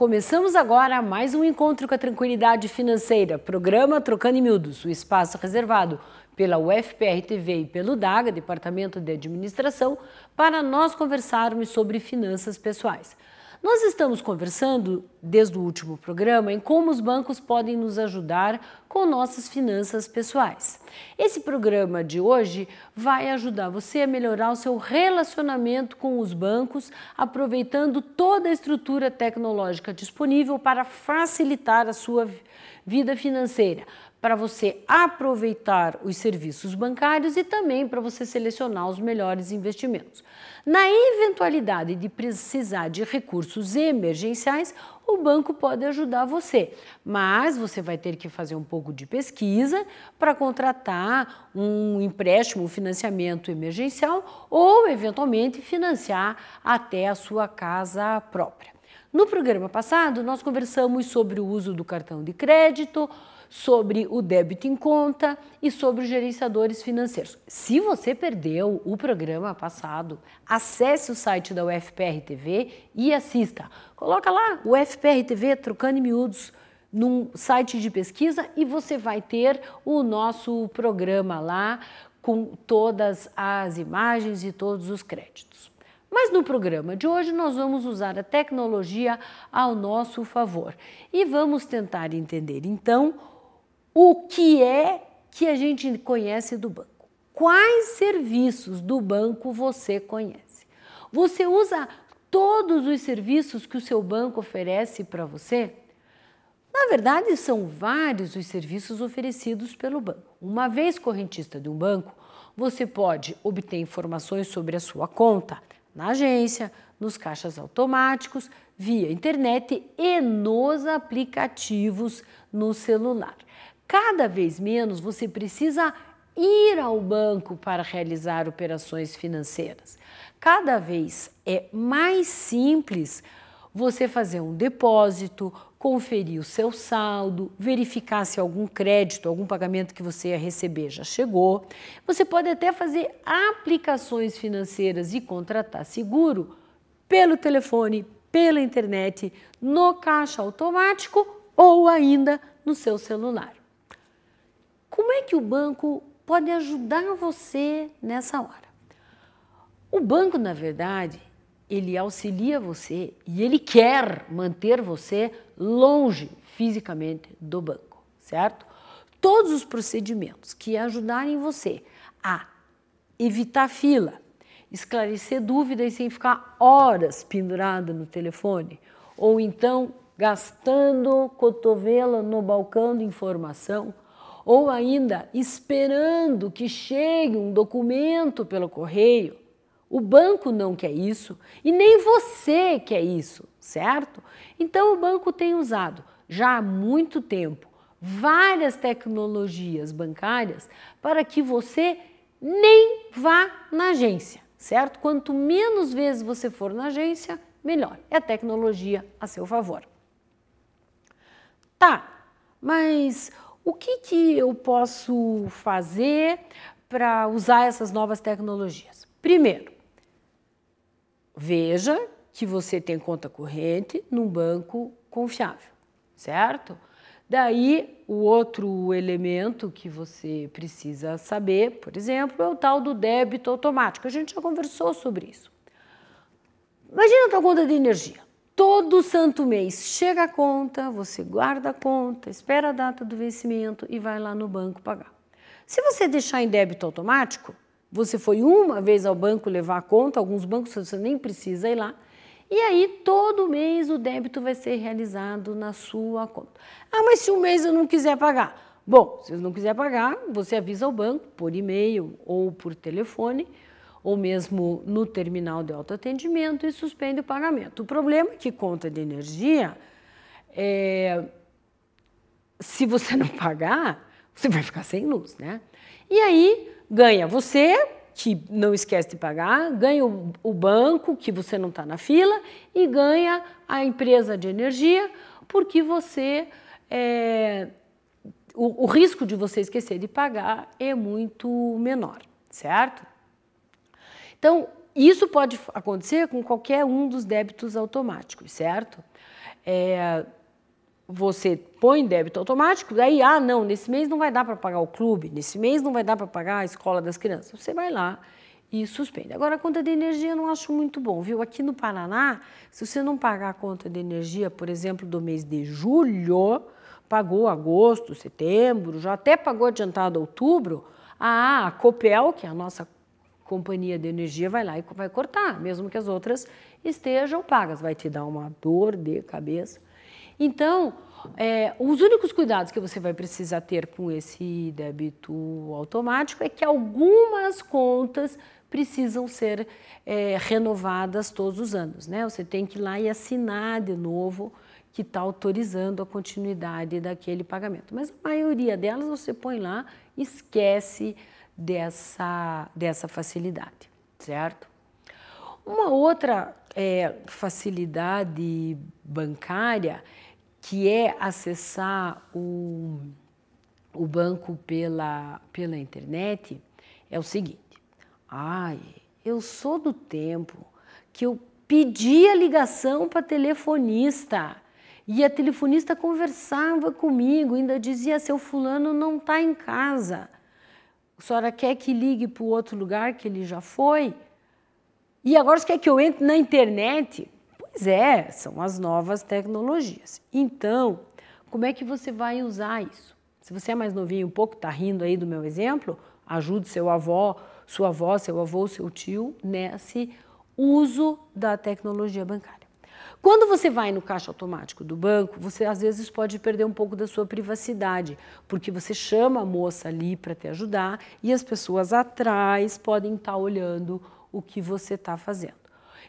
Começamos agora mais um encontro com a tranquilidade financeira, programa Trocando em Miúdos, o espaço reservado pela UFPR TV e pelo DAGA, Departamento de Administração, para nós conversarmos sobre finanças pessoais. Nós estamos conversando, desde o último programa, em como os bancos podem nos ajudar com nossas finanças pessoais. Esse programa de hoje vai ajudar você a melhorar o seu relacionamento com os bancos, aproveitando toda a estrutura tecnológica disponível para facilitar a sua vida financeira para você aproveitar os serviços bancários e também para você selecionar os melhores investimentos. Na eventualidade de precisar de recursos emergenciais, o banco pode ajudar você, mas você vai ter que fazer um pouco de pesquisa para contratar um empréstimo, um financiamento emergencial ou, eventualmente, financiar até a sua casa própria. No programa passado, nós conversamos sobre o uso do cartão de crédito, sobre o débito em conta e sobre os gerenciadores financeiros. Se você perdeu o programa passado, acesse o site da UFPR TV e assista. Coloca lá UFPR TV trocando em miúdos num site de pesquisa e você vai ter o nosso programa lá com todas as imagens e todos os créditos. Mas no programa de hoje nós vamos usar a tecnologia ao nosso favor e vamos tentar entender então o que é que a gente conhece do banco. Quais serviços do banco você conhece? Você usa todos os serviços que o seu banco oferece para você? Na verdade, são vários os serviços oferecidos pelo banco. Uma vez correntista de um banco, você pode obter informações sobre a sua conta na agência, nos caixas automáticos, via internet e nos aplicativos no celular. Cada vez menos você precisa ir ao banco para realizar operações financeiras. Cada vez é mais simples você fazer um depósito, conferir o seu saldo, verificar se algum crédito, algum pagamento que você ia receber já chegou. Você pode até fazer aplicações financeiras e contratar seguro pelo telefone, pela internet, no caixa automático ou ainda no seu celular. Como é que o banco pode ajudar você nessa hora? O banco, na verdade, ele auxilia você e ele quer manter você longe fisicamente do banco, certo? Todos os procedimentos que ajudarem você a evitar fila, esclarecer dúvidas sem ficar horas pendurada no telefone, ou então gastando cotovelo no balcão de informação, ou ainda esperando que chegue um documento pelo correio, o banco não quer isso e nem você quer isso, certo? Então o banco tem usado já há muito tempo várias tecnologias bancárias para que você nem vá na agência, certo? Quanto menos vezes você for na agência, melhor. É a tecnologia a seu favor. Tá, mas o que, que eu posso fazer para usar essas novas tecnologias? Primeiro, veja que você tem conta corrente num banco confiável, certo? Daí, o outro elemento que você precisa saber, por exemplo, é o tal do débito automático. A gente já conversou sobre isso. Imagina a tua conta de energia todo santo mês chega a conta, você guarda a conta, espera a data do vencimento e vai lá no banco pagar. Se você deixar em débito automático, você foi uma vez ao banco levar a conta, alguns bancos você nem precisa ir lá, e aí todo mês o débito vai ser realizado na sua conta. Ah, mas se um mês eu não quiser pagar? Bom, se você não quiser pagar, você avisa o banco por e-mail ou por telefone, ou mesmo no terminal de autoatendimento e suspende o pagamento. O problema é que conta de energia, é, se você não pagar, você vai ficar sem luz, né? E aí ganha você, que não esquece de pagar, ganha o, o banco, que você não está na fila, e ganha a empresa de energia, porque você. É, o, o risco de você esquecer de pagar é muito menor, certo? Então, isso pode acontecer com qualquer um dos débitos automáticos, certo? É, você põe débito automático, daí, ah, não, nesse mês não vai dar para pagar o clube, nesse mês não vai dar para pagar a escola das crianças. Você vai lá e suspende. Agora, a conta de energia eu não acho muito bom, viu? Aqui no Paraná, se você não pagar a conta de energia, por exemplo, do mês de julho, pagou agosto, setembro, já até pagou adiantado outubro, a Copel, que é a nossa companhia de energia vai lá e vai cortar, mesmo que as outras estejam pagas. Vai te dar uma dor de cabeça. Então, é, os únicos cuidados que você vai precisar ter com esse débito automático é que algumas contas precisam ser é, renovadas todos os anos. Né? Você tem que ir lá e assinar de novo que está autorizando a continuidade daquele pagamento. Mas a maioria delas você põe lá, esquece dessa, dessa facilidade, certo? Uma outra é, facilidade bancária que é acessar o, o banco pela, pela internet é o seguinte: ai, eu sou do tempo que eu pedia ligação para telefonista. E a telefonista conversava comigo, ainda dizia: seu fulano não está em casa. A senhora quer que ligue para o outro lugar que ele já foi? E agora você quer que eu entre na internet? Pois é, são as novas tecnologias. Então, como é que você vai usar isso? Se você é mais novinho um pouco, está rindo aí do meu exemplo, ajude seu avô, sua avó, seu avô, seu tio nesse uso da tecnologia bancária. Quando você vai no caixa automático do banco, você às vezes pode perder um pouco da sua privacidade, porque você chama a moça ali para te ajudar e as pessoas atrás podem estar tá olhando o que você está fazendo.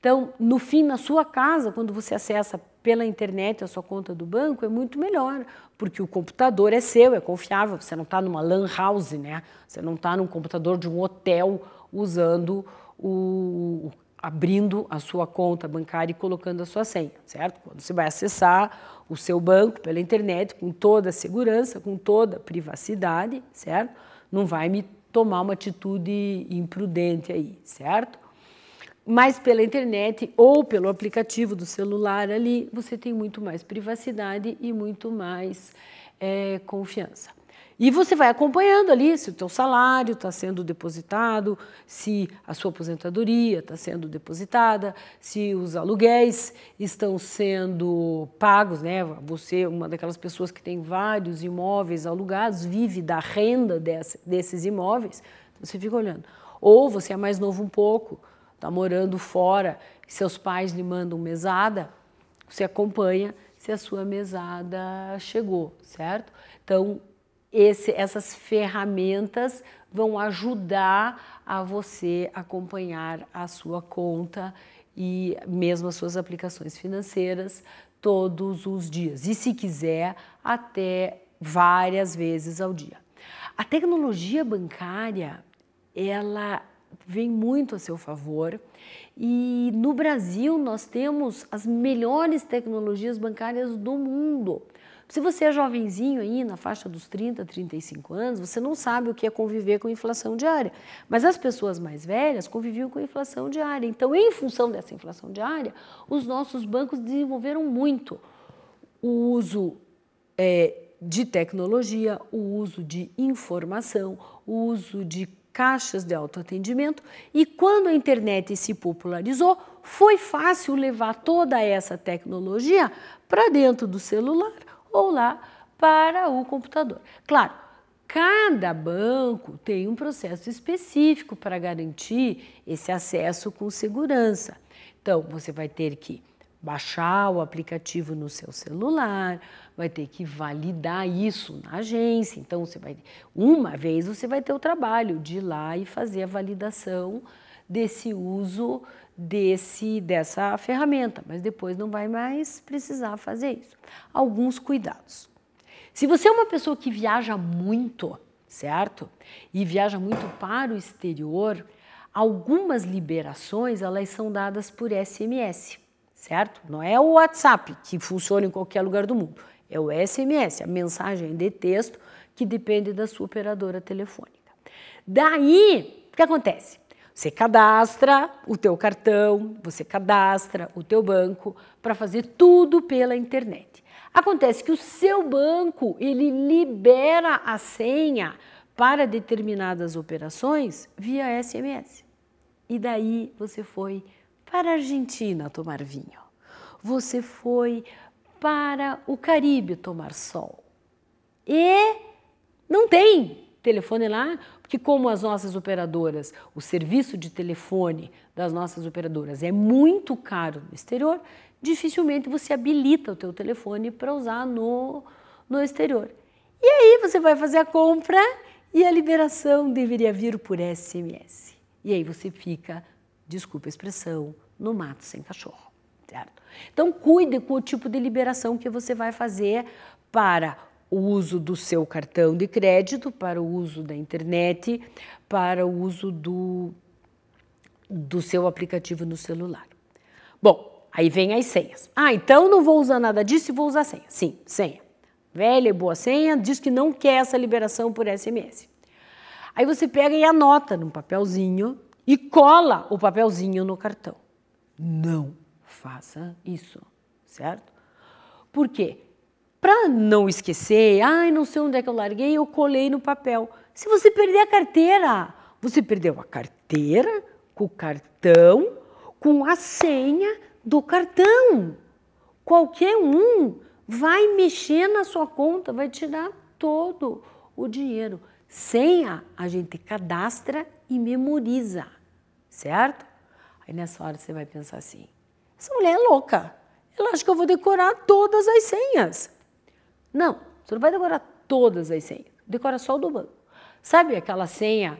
Então, no fim, na sua casa, quando você acessa pela internet a sua conta do banco, é muito melhor, porque o computador é seu, é confiável, você não está numa lan house, né? Você não está num computador de um hotel usando o, abrindo a sua conta bancária e colocando a sua senha, certo? Quando você vai acessar o seu banco pela internet com toda a segurança, com toda a privacidade, certo? Não vai me tomar uma atitude imprudente aí, certo? Mas pela internet ou pelo aplicativo do celular ali, você tem muito mais privacidade e muito mais é, confiança. E você vai acompanhando ali se o teu salário está sendo depositado, se a sua aposentadoria está sendo depositada, se os aluguéis estão sendo pagos, né? Você, uma daquelas pessoas que tem vários imóveis alugados, vive da renda desse, desses imóveis, então você fica olhando. Ou você é mais novo um pouco, está morando fora, seus pais lhe mandam mesada, você acompanha se a sua mesada chegou, certo? Então esse, essas ferramentas vão ajudar a você acompanhar a sua conta e mesmo as suas aplicações financeiras todos os dias. E se quiser, até várias vezes ao dia. A tecnologia bancária, ela vem muito a seu favor e no Brasil nós temos as melhores tecnologias bancárias do mundo. Se você é jovenzinho aí, na faixa dos 30, 35 anos, você não sabe o que é conviver com inflação diária. Mas as pessoas mais velhas conviviam com inflação diária. Então, em função dessa inflação diária, os nossos bancos desenvolveram muito o uso é, de tecnologia, o uso de informação, o uso de caixas de autoatendimento e quando a internet se popularizou, foi fácil levar toda essa tecnologia para dentro do celular ou lá para o computador. Claro, cada banco tem um processo específico para garantir esse acesso com segurança. Então, você vai ter que baixar o aplicativo no seu celular, vai ter que validar isso na agência. Então você vai uma vez você vai ter o trabalho de ir lá e fazer a validação desse uso desse dessa ferramenta, mas depois não vai mais precisar fazer isso. Alguns cuidados. Se você é uma pessoa que viaja muito, certo? E viaja muito para o exterior, algumas liberações elas são dadas por SMS, certo? Não é o WhatsApp que funciona em qualquer lugar do mundo, é o SMS, a mensagem de texto que depende da sua operadora telefônica. Daí, o que acontece? Você cadastra o teu cartão, você cadastra o teu banco para fazer tudo pela internet. Acontece que o seu banco, ele libera a senha para determinadas operações via SMS. E daí você foi para a Argentina tomar vinho. Você foi para o Caribe tomar sol. E não tem telefone lá, porque como as nossas operadoras, o serviço de telefone das nossas operadoras é muito caro no exterior, dificilmente você habilita o teu telefone para usar no, no exterior. E aí você vai fazer a compra e a liberação deveria vir por SMS. E aí você fica, desculpa a expressão, no mato sem cachorro, certo? Então cuide com o tipo de liberação que você vai fazer para o uso do seu cartão de crédito, para o uso da internet, para o uso do, do seu aplicativo no celular. Bom, aí vem as senhas. Ah, então não vou usar nada disso e vou usar senha. Sim, senha. Velha e boa senha, diz que não quer essa liberação por SMS. Aí você pega e anota num papelzinho e cola o papelzinho no cartão. Não faça isso, certo? Por quê? Para não esquecer, ai, não sei onde é que eu larguei, eu colei no papel. Se você perder a carteira, você perdeu a carteira com o cartão, com a senha do cartão. Qualquer um vai mexer na sua conta, vai tirar todo o dinheiro. Senha a gente cadastra e memoriza, certo? Aí nessa hora você vai pensar assim: essa mulher é louca. Ela acha que eu vou decorar todas as senhas. Não, você não vai decorar todas as senhas, decora só o do banco. Sabe aquela senha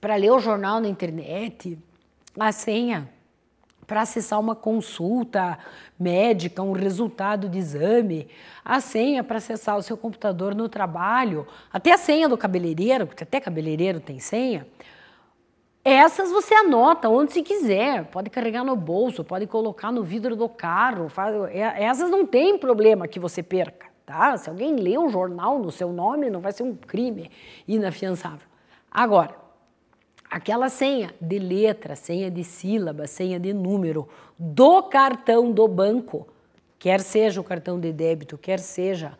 para ler o jornal na internet? A senha para acessar uma consulta médica, um resultado de exame, a senha para acessar o seu computador no trabalho, até a senha do cabeleireiro, porque até cabeleireiro tem senha. Essas você anota onde se quiser, pode carregar no bolso, pode colocar no vidro do carro. Faz... É, essas não tem problema que você perca. Tá? Se alguém lê o um jornal no seu nome, não vai ser um crime inafiançável. Agora, aquela senha de letra, senha de sílaba, senha de número do cartão do banco, quer seja o cartão de débito, quer seja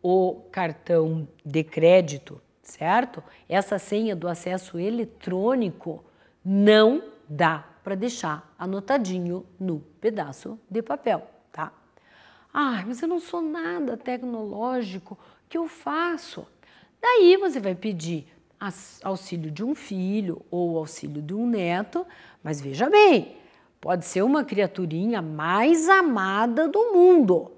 o cartão de crédito, certo? Essa senha do acesso eletrônico não dá para deixar anotadinho no pedaço de papel, tá? Ah, mas eu não sou nada tecnológico, o que eu faço? Daí você vai pedir auxílio de um filho ou auxílio de um neto, mas veja bem, pode ser uma criaturinha mais amada do mundo,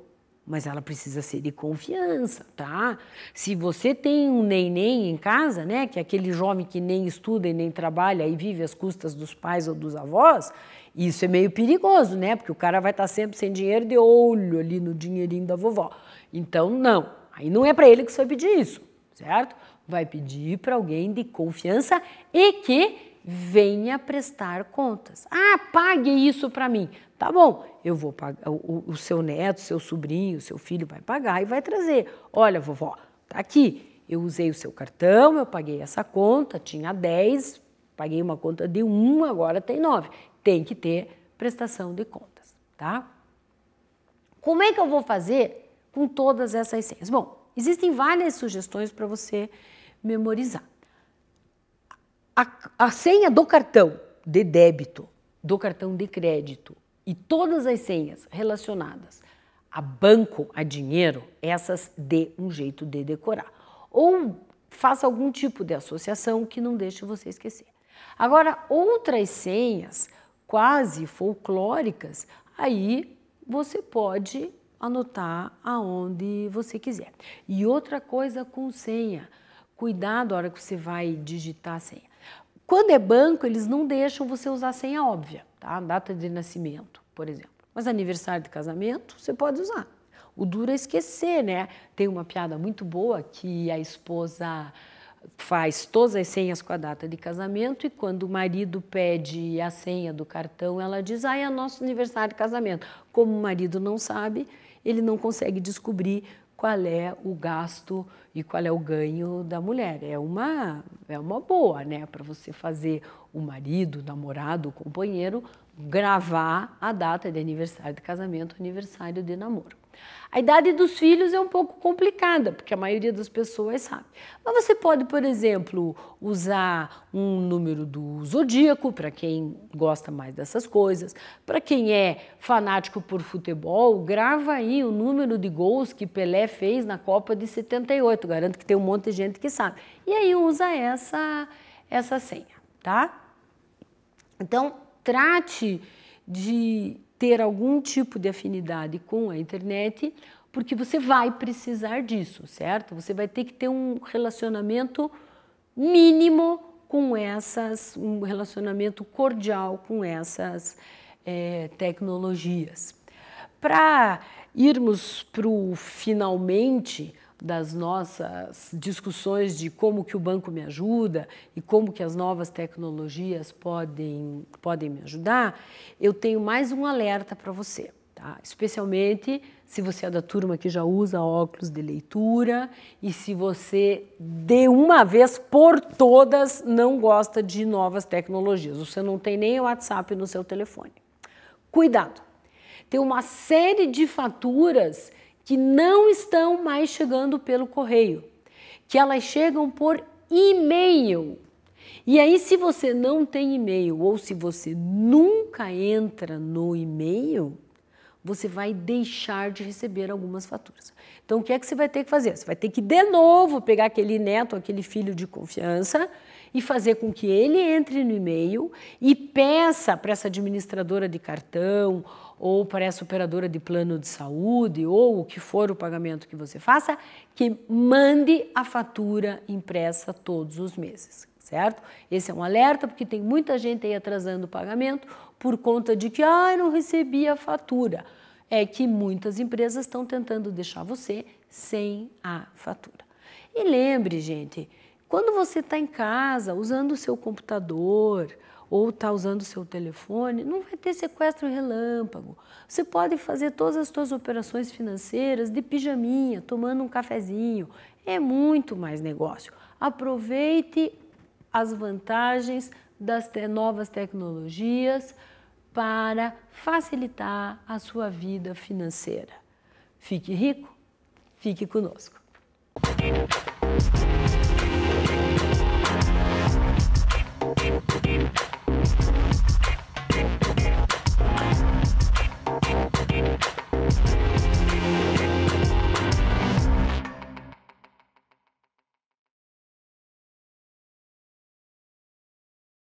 mas ela precisa ser de confiança, tá? Se você tem um neném em casa, né, que é aquele jovem que nem estuda e nem trabalha e vive às custas dos pais ou dos avós, isso é meio perigoso, né? Porque o cara vai estar tá sempre sem dinheiro de olho ali no dinheirinho da vovó. Então, não. Aí não é para ele que você vai pedir isso, certo? Vai pedir para alguém de confiança e que venha prestar contas. Ah, pague isso para mim. Tá bom, eu vou pagar. O, o seu neto, seu sobrinho, seu filho vai pagar e vai trazer. Olha, vovó, tá aqui. Eu usei o seu cartão, eu paguei essa conta, tinha 10, paguei uma conta de 1, um, agora tem 9 tem que ter prestação de contas, tá? Como é que eu vou fazer com todas essas senhas? Bom, existem várias sugestões para você memorizar. A, a, senha do cartão de débito, do cartão de crédito e todas as senhas relacionadas a banco, a dinheiro, essas dê um jeito de decorar. Ou faça algum tipo de associação que não deixe você esquecer. Agora, outras senhas quase folclóricas, aí você pode anotar aonde você quiser. E outra coisa com senha, cuidado a hora que você vai digitar a senha. Quando é banco, eles não deixam você usar senha óbvia, tá? Data de nascimento, por exemplo. Mas aniversário de casamento, você pode usar. O duro é esquecer, né? Tem uma piada muito boa que a esposa faz todas as senhas com a data de casamento e quando o marido pede a senha do cartão, ela diz: "Ah, é nosso aniversário de casamento". Como o marido não sabe, ele não consegue descobrir qual é o gasto e qual é o ganho da mulher. É uma é uma boa, né, para você fazer o marido, o namorado, o companheiro gravar a data de aniversário de casamento, aniversário de namoro. A idade dos filhos é um pouco complicada, porque a maioria das pessoas sabe. Mas você pode, por exemplo, usar um número do zodíaco, para quem gosta mais dessas coisas. Para quem é fanático por futebol, grava aí o número de gols que Pelé fez na Copa de 78. Garanto que tem um monte de gente que sabe. E aí usa essa, essa senha, tá? Então, trate de ter algum tipo de afinidade com a internet, porque você vai precisar disso, certo? Você vai ter que ter um relacionamento mínimo com essas, um relacionamento cordial com essas é, tecnologias. Para irmos para o finalmente, das nossas discussões de como que o banco me ajuda e como que as novas tecnologias podem, podem me ajudar, eu tenho mais um alerta para você. Tá? Especialmente se você é da turma que já usa óculos de leitura e se você, de uma vez por todas, não gosta de novas tecnologias. Você não tem nem o WhatsApp no seu telefone. Cuidado! Tem uma série de faturas que não estão mais chegando pelo correio, que elas chegam por e-mail. E aí, se você não tem e-mail ou se você nunca entra no e-mail, você vai deixar de receber algumas faturas. Então, o que é que você vai ter que fazer? Você vai ter que, de novo, pegar aquele neto, aquele filho de confiança e fazer com que ele entre no e-mail e peça para essa administradora de cartão ou para essa operadora de plano de saúde, ou o que for o pagamento que você faça, que mande a fatura impressa todos os meses, certo? Esse é um alerta porque tem muita gente aí atrasando o pagamento por conta de que, ah, eu não recebi a fatura. É que muitas empresas estão tentando deixar você sem a fatura. E lembre, gente, quando você está em casa usando o seu computador, ou está usando o seu telefone, não vai ter sequestro relâmpago. Você pode fazer todas as suas operações financeiras de pijaminha, tomando um cafezinho. É muito mais negócio. Aproveite as vantagens das te novas tecnologias para facilitar a sua vida financeira. Fique rico, fique conosco.